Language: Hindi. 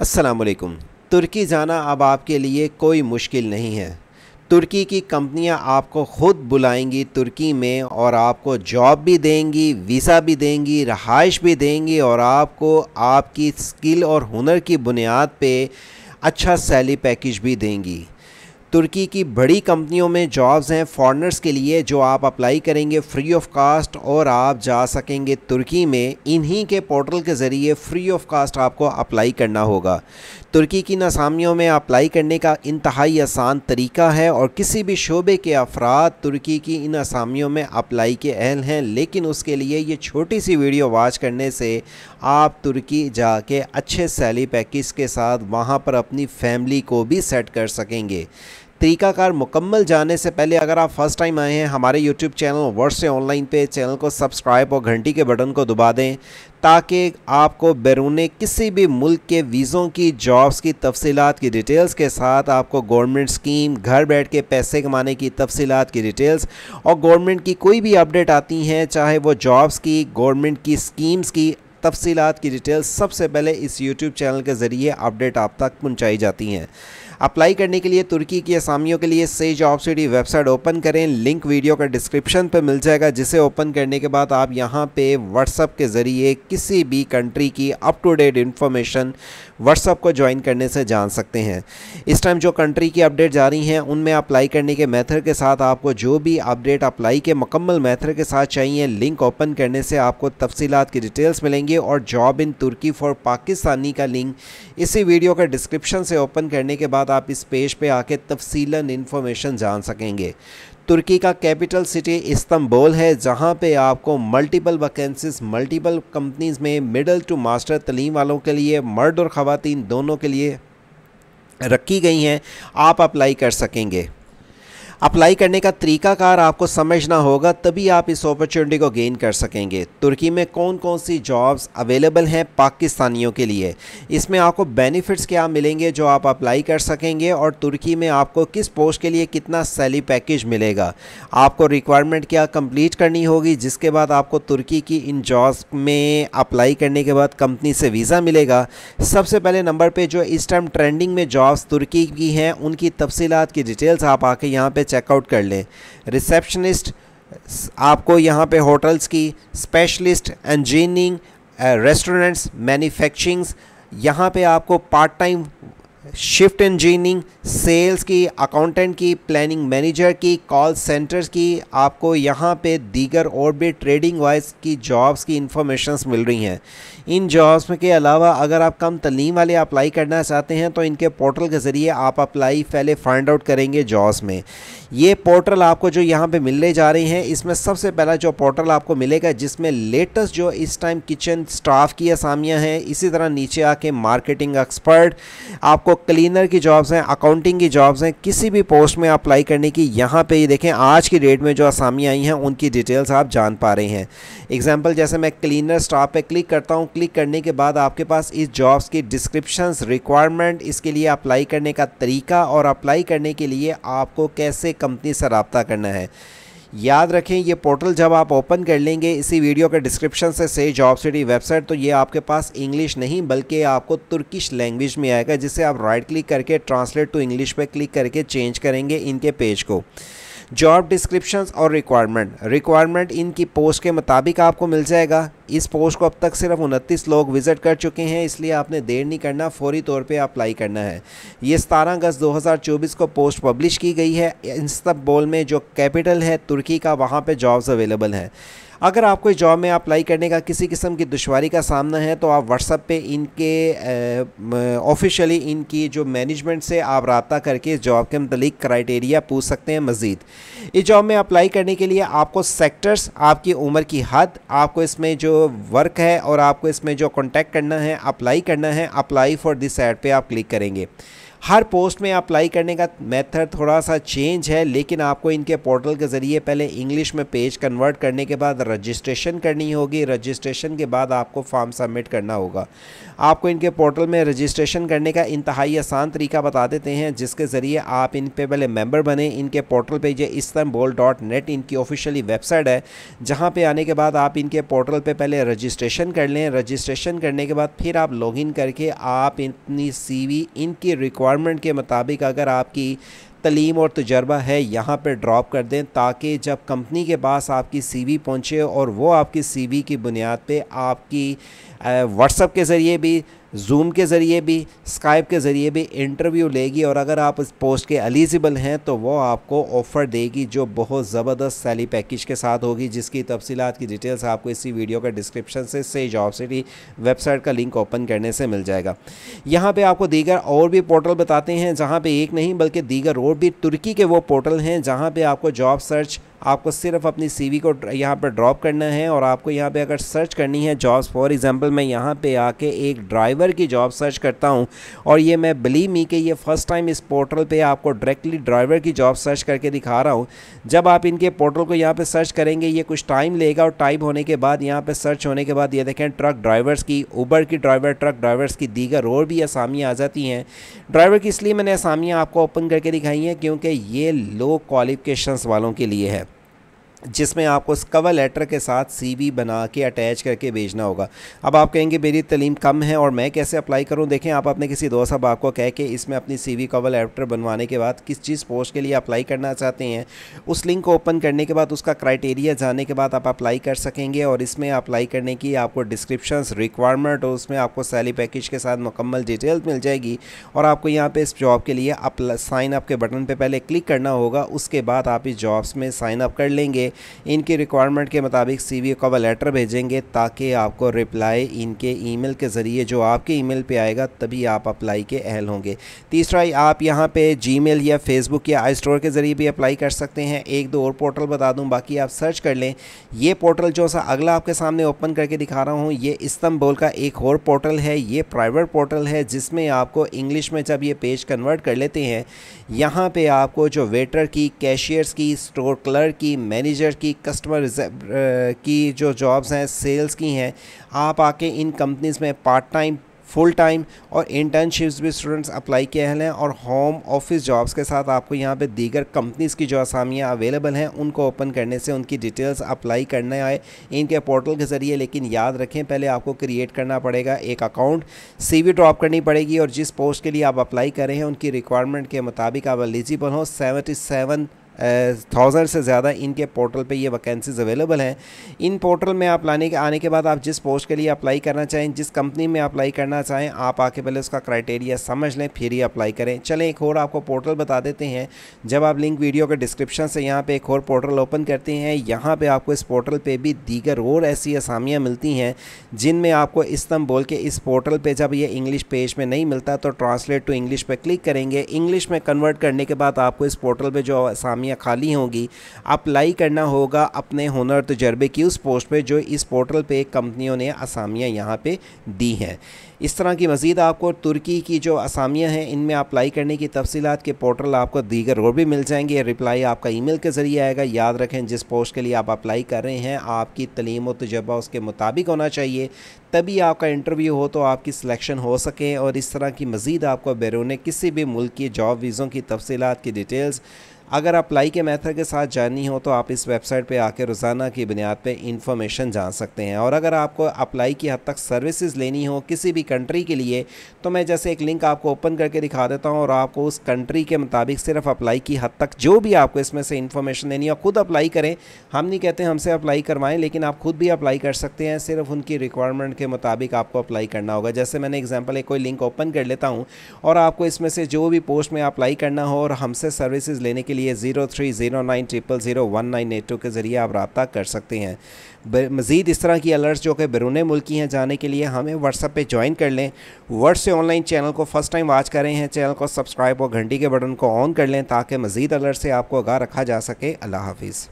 असलकुम तुर्की जाना अब आपके लिए कोई मुश्किल नहीं है तुर्की की कंपनियां आपको ख़ुद बुलाएंगी तुर्की में और आपको जॉब भी देंगी वीज़ा भी देंगी रहाइश भी देंगी और आपको आपकी स्किल और हुनर की बुनियाद पे अच्छा सैली पैकेज भी देंगी तुर्की की बड़ी कंपनियों में जॉब्स हैं फॉरनर्स के लिए जो आप अप्लाई करेंगे फ्री ऑफ कास्ट और आप जा सकेंगे तुर्की में इन्हीं के पोर्टल के ज़रिए फ्री ऑफ कास्ट आपको अप्लाई करना होगा तुर्की की नासामियों में अप्लाई करने का इंतहाई आसान तरीका है और किसी भी शोबे के अफराद तुर्की की इन आसामियों में अप्लाई के अहल हैं लेकिन उसके लिए ये छोटी सी वीडियो वॉच करने से आप तुर्की जाके अच्छे सैली पैकेज के साथ वहाँ पर अपनी फैमिली को भी सेट कर सकेंगे तरीकाकार मुकम्मल जाने से पहले अगर आप फर्स्ट टाइम आए हैं हमारे यूट्यूब चैनल वर्ष से ऑनलाइन पे चैनल को सब्सक्राइब और घंटी के बटन को दबा दें ताकि आपको बैरून किसी भी मुल्क के वीज़ों की जॉब्स की तफसीत की डिटेल्स के साथ आपको गवर्नमेंट स्कीम घर बैठ के पैसे कमाने की तफसीत की डिटेल्स और गवर्नमेंट की कोई भी अपडेट आती हैं चाहे वो जॉब्स की गवर्नमेंट की स्कीम्स की तफसीत की डिटेल्स सबसे पहले इस यूट्यूब चैनल के ज़रिए अपडेट आप तक पहुँचाई जाती हैं अप्लाई करने के लिए तुर्की की असामियों के लिए से जॉब सिटी वेबसाइट ओपन करें लिंक वीडियो का डिस्क्रिप्शन पर मिल जाएगा जिसे ओपन करने के बाद आप यहाँ पर व्हाट्सअप के ज़रिए किसी भी कंट्री की up to date information WhatsApp को ज्वाइन करने से जान सकते हैं इस टाइम जो कंट्री की अपडेट जा रही हैं उनमें अप्लाई करने के मैथड के साथ आपको जो भी अपडेट अप्लाई के मुकम्मल मैथड के साथ चाहिए लिंक ओपन करने से आपको तफसीत की डिटेल्स मिलेंगे और job in Turkey for Pakistani का लिंक इसी वीडियो का डिस्क्रिप्शन से ओपन करने के बाद साथ आप इस पेज पे आके तफसीला इन्फॉर्मेशन जान सकेंगे तुर्की का कैपिटल सिटी इस्तंबुल है जहां पे आपको मल्टीपल वैकेंसीज मल्टीपल कंपनीज़ में मिडल टू मास्टर तलीम वालों के लिए मर्द और ख़वान दोनों के लिए रखी गई हैं आप अप्लाई कर सकेंगे अप्लाई करने का तरीकाकार आपको समझना होगा तभी आप इस अपॉर्चुनिटी को गेन कर सकेंगे तुर्की में कौन कौन सी जॉब्स अवेलेबल हैं पाकिस्तानियों के लिए इसमें आपको बेनिफिट्स क्या मिलेंगे जो आप अप्लाई कर सकेंगे और तुर्की में आपको किस पोस्ट के लिए कितना सैलरी पैकेज मिलेगा आपको रिक्वायरमेंट क्या कम्प्लीट करनी होगी जिसके बाद आपको तुर्की की इन जॉब्स में अप्लाई करने के बाद कंपनी से वीज़ा मिलेगा सबसे पहले नंबर पर जो इस टाइम ट्रेंडिंग में जॉब्स तुर्की की हैं उनकी तफसीत की डिटेल्स आप आके यहाँ पर चेकआउट कर लें रिसेप्शनिस्ट आपको यहाँ पे होटल्स की स्पेशलिस्ट इंजीनियरिंग रेस्टोरेंट्स मैन्युफैक्चरिंग्स यहाँ पे आपको part time shift engineering sales की अकाउंटेंट की प्लानिंग मैनेजर की कॉल सेंटर्स की आपको यहाँ पे दीगर और भी ट्रेडिंग वाइज की जॉब्स की इंफॉर्मेशंस मिल रही हैं इन जॉब्स के अलावा अगर आप कम तलीम वाले अप्लाई करना चाहते हैं तो इनके पोर्टल के ज़रिए आप अप्लाई पहले फाइंड आउट करेंगे जॉब्स में ये पोर्टल आपको जो यहाँ पर मिलने जा रहे हैं इसमें सबसे पहला जो पोर्टल आपको मिलेगा जिसमें लेटेस्ट जो इस टाइम किचन स्टाफ की असामियाँ हैं इसी तरह नीचे आके मार्केटिंग एक्सपर्ट आपको आपको क्लीनर की जॉब्स हैं अकाउंटिंग की जॉब्स हैं किसी भी पोस्ट में अप्लाई करने की यहाँ पे ये देखें आज की डेट में जो आसामी आई हैं उनकी डिटेल्स आप जान पा रहे हैं एग्जांपल जैसे मैं क्लीनर स्टाफ पे क्लिक करता हूँ क्लिक करने के बाद आपके पास इस जॉब्स की डिस्क्रिप्शन रिक्वायरमेंट इसके लिए अप्लाई करने का तरीका और अप्लाई करने के लिए आपको कैसे कंपनी से रबता करना है याद रखें ये पोर्टल जब आप ओपन कर लेंगे इसी वीडियो के डिस्क्रिप्शन से से जॉब सिटी वेबसाइट तो ये आपके पास इंग्लिश नहीं बल्कि आपको तुर्किश लैंग्वेज में आएगा जिसे आप राइट क्लिक करके ट्रांसलेट टू इंग्लिश पर क्लिक करके चेंज करेंगे इनके पेज को जॉब डिस्क्रिप्शन और रिक्वायरमेंट रिक्वायरमेंट इनकी पोस्ट के मुताबिक आपको मिल जाएगा इस पोस्ट को अब तक सिर्फ उनतीस लोग विज़िट कर चुके हैं इसलिए आपने देर नहीं करना फौरी तौर पे अप्लाई करना है ये सतारह अगस्त 2024 को पोस्ट पब्लिश की गई है इंस्तबोल में जो कैपिटल है तुर्की का वहाँ पर जॉब्स अवेलेबल हैं अगर आपको इस जॉब में अप्लाई करने का किसी किस्म की दुशारी का सामना है तो आप व्हाट्सअप पे इनके ऑफिशियली इनकी जो मैनेजमेंट से आप रबता करके इस जॉब के मतलब क्राइटेरिया पूछ सकते हैं मज़ीद इस जॉब में अप्लाई करने के लिए आपको सेक्टर्स आपकी उम्र की हद आपको इसमें जो वर्क है और आपको इसमें जो कॉन्टैक्ट करना है अप्लाई करना है अप्लाई फॉर दिस एड पर आप क्लिक करेंगे हर पोस्ट में अप्लाई करने का मेथड थोड़ा सा चेंज है लेकिन आपको इनके पोर्टल के ज़रिए पहले इंग्लिश में पेज कन्वर्ट करने के बाद रजिस्ट्रेशन करनी होगी रजिस्ट्रेशन के बाद आपको फॉर्म सबमिट करना होगा आपको इनके पोर्टल में रजिस्ट्रेशन करने का इंतहाई आसान तरीका बता देते हैं जिसके ज़रिए आप इन पर पहले मेम्बर बने इनके पोर्टल यह है बोल डॉट नेट इनकी ऑफिशियली वेबसाइट है जहाँ पर आने के बाद आप इनके पोर्टल पर पहले रजिस्ट्रेशन कर लें रजिस्ट्रेशन करने के बाद फिर आप लॉग करके आप अपनी सी इनकी रिक्वायर रिक्वायरमेंट के मुताबिक अगर आपकी तलीम और तजर्बा है यहाँ पर ड्रॉप कर दें ताकि जब कंपनी के पास आपकी सी वी पहुँचे और वो आपकी सी वी की बुनियाद पर आपकी व्हाट्सअप के ज़रिए भी जूम के ज़रिए भी स्काइप के ज़रिए भी इंटरव्यू लेगी और अगर आप इस पोस्ट के एलिजिबल हैं तो वो आपको ऑफ़र देगी जो बहुत ज़बरदस्त सैली पैकेज के साथ होगी जिसकी तफसीत की डिटेल्स आपको इसी वीडियो का डिस्क्रिप्शन से से जॉब सिटी वेबसाइट का लिंक ओपन करने से मिल जाएगा यहाँ पर आपको दीगर और भी पोर्टल बताते हैं जहाँ पर एक नहीं बल्कि दीगर और भी तुर्की के वो पोर्टल हैं जहाँ पर आपको जॉब सर्च आपको सिर्फ अपनी सीवी को यहाँ पर ड्रॉप करना है और आपको यहाँ पर अगर सर्च करनी है जॉब्स फॉर एग्जाम्पल मैं यहाँ पर आके एक ड्राइवर ड्राइवर की जॉब सर्च करता हूँ और ये मैं बिलीव मी कि ये फ़र्स्ट टाइम इस पोर्टल पे आपको डायरेक्टली ड्राइवर की जॉब सर्च करके दिखा रहा हूँ जब आप इनके पोर्टल को यहाँ पर सर्च करेंगे ये कुछ टाइम लेगा और टाइप होने के बाद यहाँ पर सर्च होने के बाद ये देखें ट्रक ड्राइवर्स की ऊबर की ड्राइवर ट्रक ड्राइवर्स की दीगर और भी असामियाँ आ जाती हैं ड्राइवर की इसलिए मैंने असामियाँ आपको ओपन करके दिखाई हैं क्योंकि ये लो क्वालिफिकेशंस वालों के लिए है जिसमें आपको उस कवर लेटर के साथ सीवी बना के अटैच करके भेजना होगा अब आप कहेंगे मेरी तलीम कम है और मैं कैसे अप्लाई करूं देखें आप अपने किसी दोस्त अब आपको कह के इसमें अपनी सीवी कवर लेटर बनवाने के बाद किस चीज़ पोस्ट के लिए अप्लाई करना चाहते हैं उस लिंक को ओपन करने के बाद उसका क्राइटेरिया जाने के बाद आप अप्लाई कर सकेंगे और इसमें अप्लाई करने की आपको डिस्क्रिप्शन रिक्वायरमेंट और उसमें आपको सैली पैकेज के साथ मुकम्मल डिटेल मिल जाएगी और आपको यहाँ पर इस जॉब के लिए साइन अप के बटन पर पहले क्लिक करना होगा उसके बाद आप इस जॉब्स में साइनअप कर लेंगे इनकी रिक्वायरमेंट के मुताबिक सी का लेटर भेजेंगे ताकि आपको रिप्लाई इनके ईमेल के ज़रिए जो आपके ईमेल पे आएगा तभी आप अप्लाई के अहल होंगे तीसरा आप यहाँ पे जीमेल या फेसबुक या आई स्टोर के ज़रिए भी अप्लाई कर सकते हैं एक दो और पोर्टल बता दूँ बाकी आप सर्च कर लें ये पोर्टल जो सा अगला आपके सामने ओपन करके दिखा रहा हूँ ये इस्तंबुल का एक और पोर्टल है ये प्राइवेट पोर्टल है जिसमें आपको इंग्लिश में जब ये पेज कन्वर्ट कर लेते हैं यहाँ पर आपको जो वेटर की कैशियर्स की स्टोर क्लर्क की मैनेजर मैनेजर की कस्टमर uh, की जो जॉब्स हैं सेल्स की हैं आप आके इन कंपनीज़ में पार्ट टाइम फुल टाइम और इंटर्नशिप्स भी स्टूडेंट्स अप्लाई किए हैं और होम ऑफिस जॉब्स के साथ आपको यहाँ पे दीगर कंपनीज़ की जो आसामियाँ अवेलेबल हैं उनको ओपन करने से उनकी डिटेल्स अप्लाई करने आए इनके पोर्टल के ज़रिए लेकिन याद रखें पहले आपको क्रिएट करना पड़ेगा एक अकाउंट सी ड्रॉप करनी पड़ेगी और जिस पोस्ट के लिए आप अप्लाई करें हैं उनकी रिक्वायरमेंट के मुताबिक आप एलिजिबल हों सेवेंटी थाउजेंड से ज़्यादा इनके पोर्टल पे ये वैकेंसीज अवेलेबल हैं इन पोर्टल में आप लाने के आने के बाद आप जिस पोस्ट के लिए अप्लाई करना चाहें जिस कंपनी में अप्लाई करना चाहें आप आके पहले उसका क्राइटेरिया समझ लें फिर ही अप्लाई करें चलें एक और आपको पोर्टल बता देते हैं जब आप लिंक वीडियो के डिस्क्रिप्शन से यहाँ पर एक और पोर्टल ओपन करते हैं यहाँ पर आपको इस पोर्टल पर भी दीगर और ऐसी असामियाँ मिलती हैं जिनमें आपको बोल के इस पोर्टल पर जब ये इंग्लिश पेज में नहीं मिलता तो ट्रांसलेट टू इंग्लिश पर क्लिक करेंगे इंग्लिश में कन्वर्ट करने के बाद आपको इस पोर्टल पर जो असामियाँ या खाली होंगी अप्लाई करना होगा अपने हुनर तजर्बे की उस पोस्ट पर जो इस पोर्टल पर कंपनियों ने असामियाँ यहाँ पे दी हैं इस तरह की मज़ीद आपको तुर्की की जो असामियाँ हैं इनमें अप्लाई करने की तफसीत के पोर्टल आपको दीगर और भी मिल जाएंगे रिप्लाई आपका ई मेल के ज़रिए आएगा याद रखें जिस पोस्ट के लिए आप अप्लाई कर रहे हैं आपकी तलीम व तजर्बा उसके मुताबिक होना चाहिए तभी आपका इंटरव्यू हो तो आपकी सिलेक्शन हो सके और इस तरह की मज़ीद आपको बैरून किसी भी मुल्क की जॉब वीज़ों की तफसीत की डिटेल्स अगर आप लाई के मेथड के साथ जानी हो तो आप इस वेबसाइट पे आके रोज़ाना की बुनियाद पे इंफॉर्मेशन जान सकते हैं और अगर आपको अप्लाई की हद तक सर्विसेज लेनी हो किसी भी कंट्री के लिए तो मैं जैसे एक लिंक आपको ओपन करके दिखा देता हूँ और आपको उस कंट्री के मुताबिक सिर्फ अप्लाई की हद तक जो भी आपको इसमें से इन्फॉर्मेशन देनी हो खुद अप्लाई करें हम नहीं कहते हमसे अप्लाई करवाएँ लेकिन आप खुद भी अप्लाई कर सकते हैं सिर्फ उनकी रिक्वायरमेंट के मुताबिक आपको अप्लाई करना होगा जैसे मैंने एग्जाम्पल एक कोई लिंक ओपन कर लेता हूँ और आपको इसमें से जो भी पोस्ट में अप्लाई करना हो और हमसे सर्विसेज लेने के लिए लिए zero three zero nine triple zero one nine eight two के ज़रिए आप रबता कर सकते हैं मज़ीद इस तरह की अलर्ट्स जो कि बैरून मुल्की हैं जाने के लिए हमें व्हाट्सअप पर ज्वाइन कर लें व्हाट्स से ऑनलाइन चैनल को फर्स्ट टाइम वॉच करें हैं चैनल को सब्सक्राइब और घंटी के बटन को ऑन कर लें ताकि मज़ीद अलर्ट से आपको आगा रखा जा सके अल्लाह हाफिज़